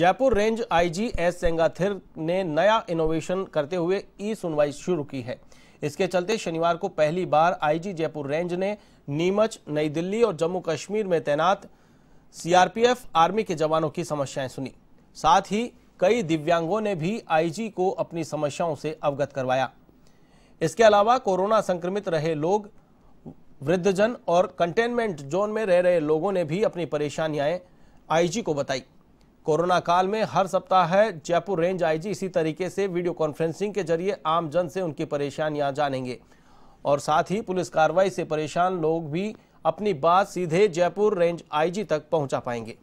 Jaipur range IG S Sengathir ने नया innovation करते हुए ई सुनवाई शुरू की है इसके चलते शनिवार को पहली बार आईजी जयपुर रेंज ने नीमच नई दिल्ली और जम्मू कश्मीर में तैनात सीआरपीएफ आर्मी के जवानों की समस्याएं सुनी साथ ही कई दिव्यांगों ने भी आईजी को अपनी समस्याओं से अवगत करवाया इसके अलावा कोरोना संक्रमित रहे लोग वृद्धजन और कंटेनमेंट जोन में रह रहे लोगों ने भी अपनी परेशानियां आईजी को बताई कोरोना काल में हर सप्ताह जयपुर रेंज आईजी इसी तरीके से वीडियो कॉन्फ्रेंसिंग के जरिए आम जन से उनकी परेशानियां जानेंगे और साथ ही पुलिस कार्रवाई से परेशान लोग भी अपनी बात सीधे जयपुर रेंज आईजी तक पहुंचा पाएंगे